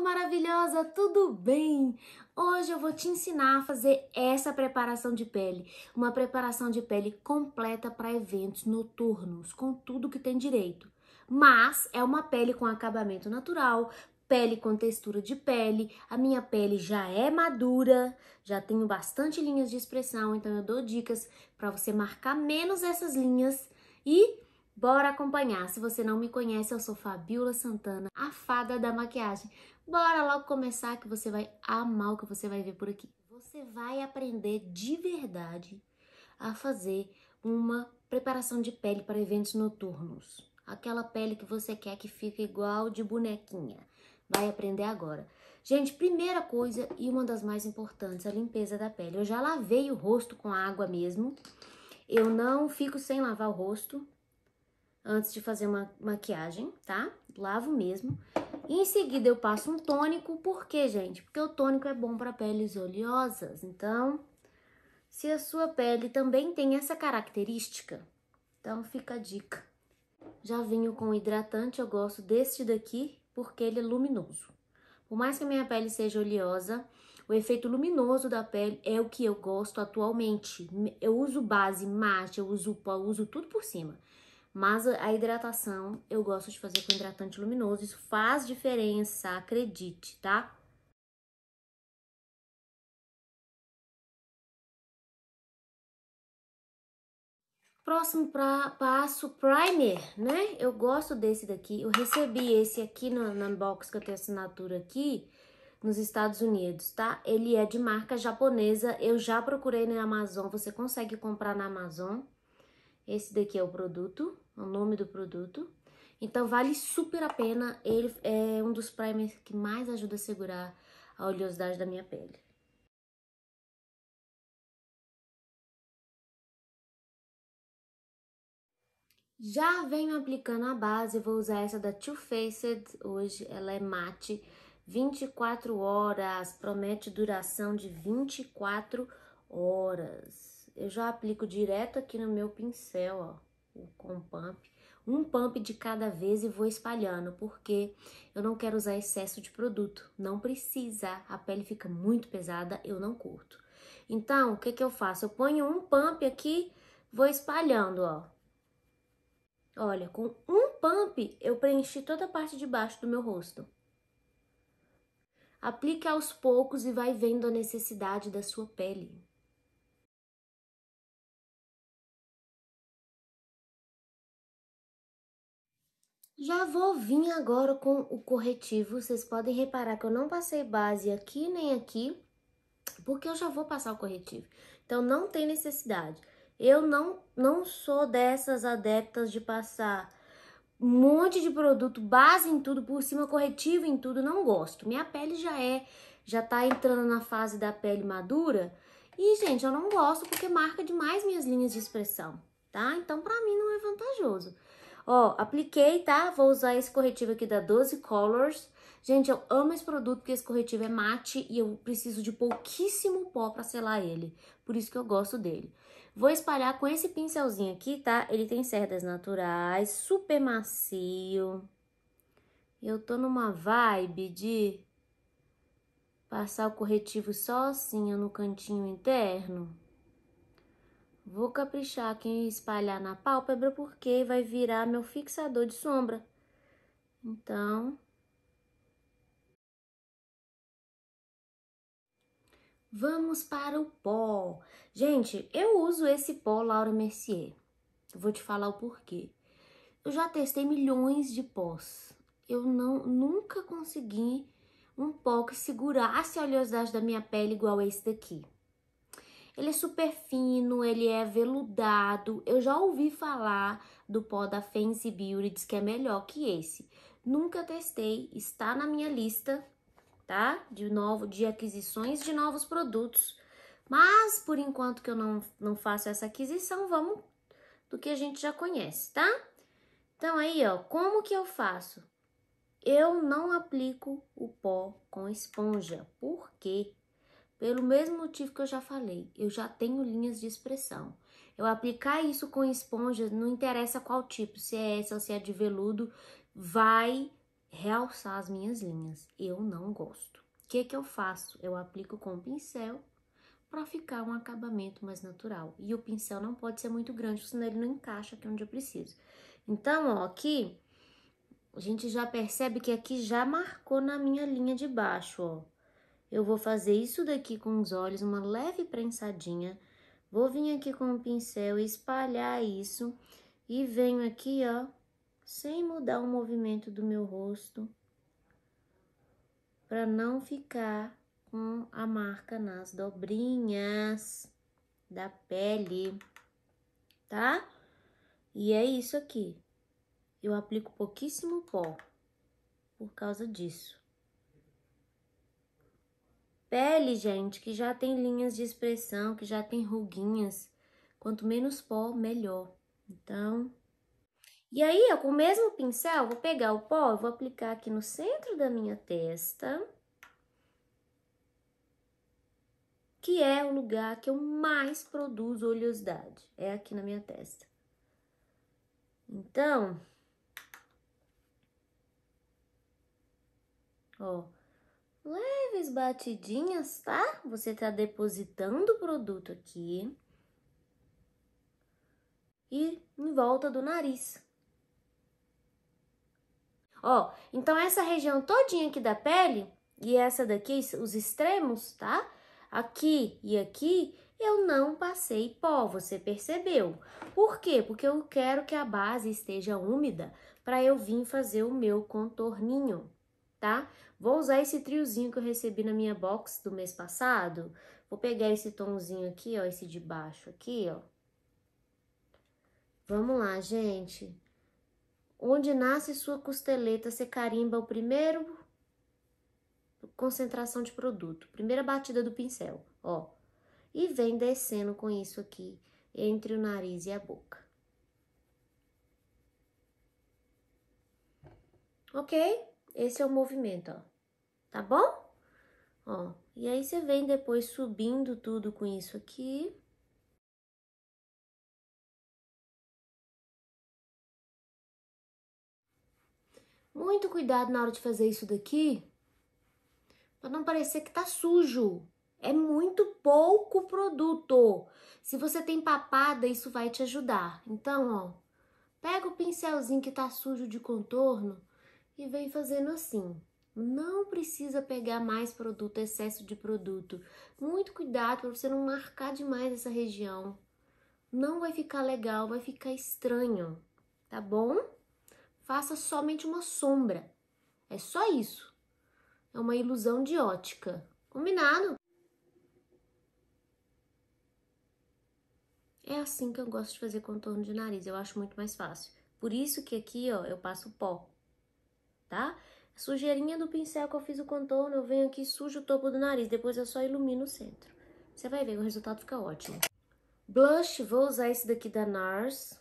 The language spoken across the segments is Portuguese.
Então, maravilhosa, tudo bem? Hoje eu vou te ensinar a fazer essa preparação de pele, uma preparação de pele completa para eventos noturnos, com tudo que tem direito. Mas é uma pele com acabamento natural, pele com textura de pele, a minha pele já é madura, já tenho bastante linhas de expressão, então eu dou dicas para você marcar menos essas linhas e Bora acompanhar! Se você não me conhece, eu sou Fabiola Santana, a fada da maquiagem. Bora logo começar que você vai amar o que você vai ver por aqui. Você vai aprender de verdade a fazer uma preparação de pele para eventos noturnos. Aquela pele que você quer que fique igual de bonequinha. Vai aprender agora. Gente, primeira coisa e uma das mais importantes, a limpeza da pele. Eu já lavei o rosto com água mesmo. Eu não fico sem lavar o rosto, antes de fazer uma maquiagem, tá? Lavo mesmo. E em seguida eu passo um tônico, por quê, gente? Porque o tônico é bom para peles oleosas. Então, se a sua pele também tem essa característica, então fica a dica. Já vinho com hidratante, eu gosto deste daqui porque ele é luminoso. Por mais que a minha pele seja oleosa, o efeito luminoso da pele é o que eu gosto atualmente. Eu uso base, mate, eu uso pó, eu uso tudo por cima. Mas a hidratação eu gosto de fazer com hidratante luminoso. Isso faz diferença, acredite, tá? Próximo pra, passo, primer, né? Eu gosto desse daqui. Eu recebi esse aqui na, unboxing que eu tenho assinatura aqui nos Estados Unidos, tá? Ele é de marca japonesa. Eu já procurei na Amazon. Você consegue comprar na Amazon. Esse daqui é o produto, o nome do produto. Então, vale super a pena. Ele é um dos primers que mais ajuda a segurar a oleosidade da minha pele. Já venho aplicando a base, vou usar essa da Too Faced hoje, ela é mate, 24 horas, promete duração de 24 horas eu já aplico direto aqui no meu pincel, ó, com pump. Um pump de cada vez e vou espalhando, porque eu não quero usar excesso de produto. Não precisa, a pele fica muito pesada, eu não curto. Então, o que que eu faço? Eu ponho um pump aqui, vou espalhando, ó. Olha, com um pump eu preenchi toda a parte de baixo do meu rosto. Aplique aos poucos e vai vendo a necessidade da sua pele. Já vou vir agora com o corretivo. Vocês podem reparar que eu não passei base aqui nem aqui, porque eu já vou passar o corretivo. Então, não tem necessidade. Eu não, não sou dessas adeptas de passar um monte de produto, base em tudo, por cima corretivo em tudo, não gosto. Minha pele já é, já tá entrando na fase da pele madura. E, gente, eu não gosto porque marca demais minhas linhas de expressão, tá? Então, pra mim, não é vantajoso. Ó, apliquei, tá? Vou usar esse corretivo aqui da 12 Colors. Gente, eu amo esse produto porque esse corretivo é mate e eu preciso de pouquíssimo pó pra selar ele. Por isso que eu gosto dele. Vou espalhar com esse pincelzinho aqui, tá? Ele tem cerdas naturais, super macio. E Eu tô numa vibe de passar o corretivo só assim no cantinho interno. Vou caprichar aqui em espalhar na pálpebra porque vai virar meu fixador de sombra. Então... Vamos para o pó. Gente, eu uso esse pó Laura Mercier. Eu vou te falar o porquê. Eu já testei milhões de pós. Eu não nunca consegui um pó que segurasse a oleosidade da minha pele igual esse daqui. Ele é super fino, ele é veludado. Eu já ouvi falar do pó da Fenty Beauty, diz que é melhor que esse. Nunca testei, está na minha lista, tá? De novo, de aquisições de novos produtos. Mas por enquanto que eu não, não faço essa aquisição, vamos do que a gente já conhece, tá? Então aí, ó, como que eu faço? Eu não aplico o pó com esponja. Por quê? Pelo mesmo motivo que eu já falei, eu já tenho linhas de expressão. Eu aplicar isso com esponja não interessa qual tipo, se é essa ou se é de veludo, vai realçar as minhas linhas. Eu não gosto. O que, que eu faço? Eu aplico com pincel para ficar um acabamento mais natural. E o pincel não pode ser muito grande, senão ele não encaixa aqui onde eu preciso. Então, ó, aqui a gente já percebe que aqui já marcou na minha linha de baixo, ó. Eu vou fazer isso daqui com os olhos, uma leve prensadinha. Vou vir aqui com o um pincel e espalhar isso. E venho aqui, ó, sem mudar o movimento do meu rosto. Pra não ficar com a marca nas dobrinhas da pele, tá? E é isso aqui. Eu aplico pouquíssimo pó por causa disso. Pele, gente, que já tem linhas de expressão, que já tem ruguinhas. Quanto menos pó, melhor. Então. E aí, eu, com o mesmo pincel, vou pegar o pó e vou aplicar aqui no centro da minha testa. que é o lugar que eu mais produzo oleosidade, é aqui na minha testa. Então, ó, leves batidinhas, tá? Você tá depositando o produto aqui e em volta do nariz. Ó, então essa região todinha aqui da pele e essa daqui, os extremos, tá? Aqui e aqui, eu não passei pó, você percebeu? Por quê? Porque eu quero que a base esteja úmida para eu vir fazer o meu contorninho, tá? Vou usar esse triozinho que eu recebi na minha box do mês passado. Vou pegar esse tomzinho aqui, ó, esse de baixo aqui, ó. Vamos lá, gente. Onde nasce sua costeleta, você carimba o primeiro concentração de produto, primeira batida do pincel, ó. E vem descendo com isso aqui entre o nariz e a boca. Ok? Esse é o movimento, ó. Tá bom? Ó, e aí você vem depois subindo tudo com isso aqui. Muito cuidado na hora de fazer isso daqui, para não parecer que tá sujo. É muito pouco produto. Se você tem papada, isso vai te ajudar. Então, ó, pega o pincelzinho que tá sujo de contorno e vem fazendo assim. Não precisa pegar mais produto, excesso de produto. Muito cuidado para você não marcar demais essa região. Não vai ficar legal, vai ficar estranho, tá bom? Faça somente uma sombra. É só isso. É uma ilusão de ótica. Combinado? É assim que eu gosto de fazer contorno de nariz, eu acho muito mais fácil. Por isso que aqui, ó, eu passo pó tá? Sujeirinha do pincel que eu fiz o contorno, eu venho aqui, sujo o topo do nariz, depois eu só ilumino o centro. Você vai ver o resultado fica ótimo. Blush, vou usar esse daqui da NARS.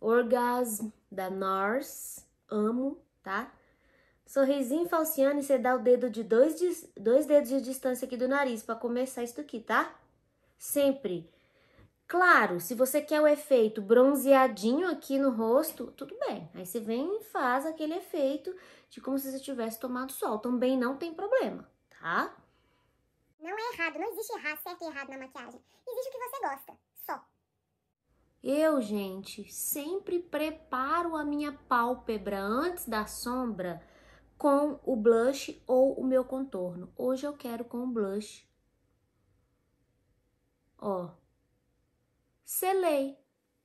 Orgasm da NARS, amo, tá? Sorrisinho falciano e você dá o dedo de dois, dois dedos de distância aqui do nariz pra começar isso aqui tá? Sempre Claro, se você quer o efeito bronzeadinho aqui no rosto, tudo bem. Aí você vem e faz aquele efeito de como se você tivesse tomado sol. Também não tem problema, tá? Não é errado, não existe errado, certo e errado na maquiagem. Existe o que você gosta, só. Eu, gente, sempre preparo a minha pálpebra antes da sombra com o blush ou o meu contorno. Hoje eu quero com o blush. Ó, selei.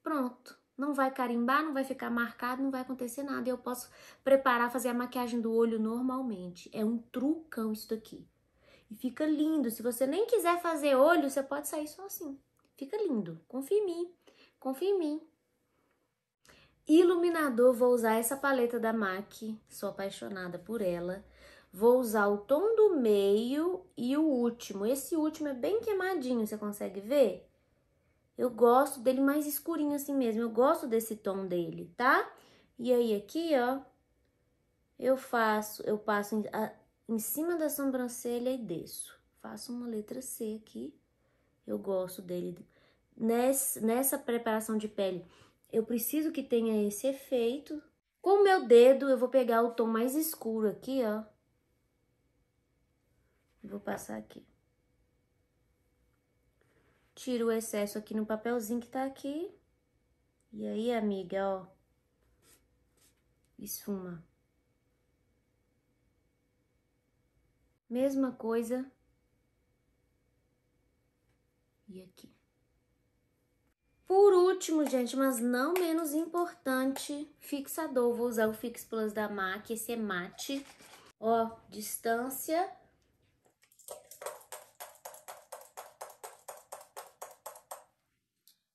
Pronto. Não vai carimbar, não vai ficar marcado, não vai acontecer nada. E eu posso preparar, fazer a maquiagem do olho normalmente. É um trucão isso daqui. E fica lindo. Se você nem quiser fazer olho, você pode sair só assim. Fica lindo. Confia em mim. Confia em mim. Iluminador, vou usar essa paleta da MAC. Sou apaixonada por ela. Vou usar o tom do meio e o último. Esse último é bem queimadinho, você consegue ver? Eu gosto dele mais escurinho assim mesmo, eu gosto desse tom dele, tá? E aí aqui, ó, eu faço, eu passo em, a, em cima da sobrancelha e desço. Faço uma letra C aqui, eu gosto dele. Nessa, nessa preparação de pele, eu preciso que tenha esse efeito. Com o meu dedo, eu vou pegar o tom mais escuro aqui, ó. Vou passar aqui. Tiro o excesso aqui no papelzinho que tá aqui. E aí, amiga, ó. Esfuma. Mesma coisa. E aqui. Por último, gente, mas não menos importante, fixador. Vou usar o Fix Plus da MAC, esse é mate. Ó, distância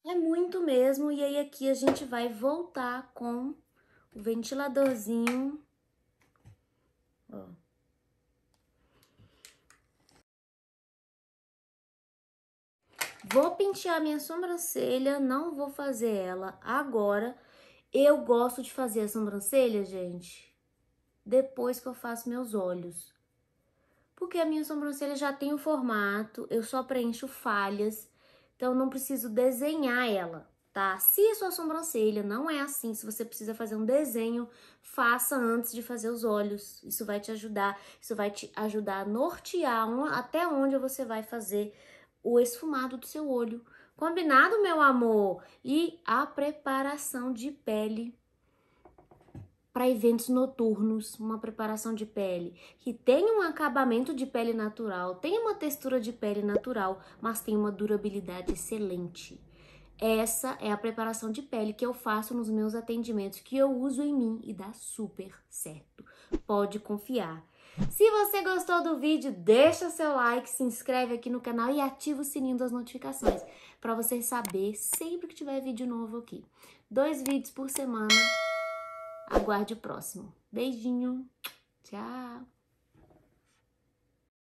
É muito mesmo. E aí aqui a gente vai voltar com o ventiladorzinho. Ó. Vou pentear minha sobrancelha, não vou fazer ela agora. Eu gosto de fazer a sobrancelha, gente, depois que eu faço meus olhos. Porque a minha sobrancelha já tem o formato, eu só preencho falhas. Então não preciso desenhar ela, tá? Se a sua sobrancelha não é assim, se você precisa fazer um desenho, faça antes de fazer os olhos. Isso vai te ajudar, isso vai te ajudar a nortear um, até onde você vai fazer o esfumado do seu olho. Combinado, meu amor? E a preparação de pele para eventos noturnos, uma preparação de pele que tem um acabamento de pele natural, tem uma textura de pele natural, mas tem uma durabilidade excelente. Essa é a preparação de pele que eu faço nos meus atendimentos, que eu uso em mim e dá super certo. Pode confiar. Se você gostou do vídeo, deixa seu like, se inscreve aqui no canal e ativa o sininho das notificações para você saber sempre que tiver vídeo novo aqui. Dois vídeos por semana Aguarde o próximo. Beijinho. Tchau.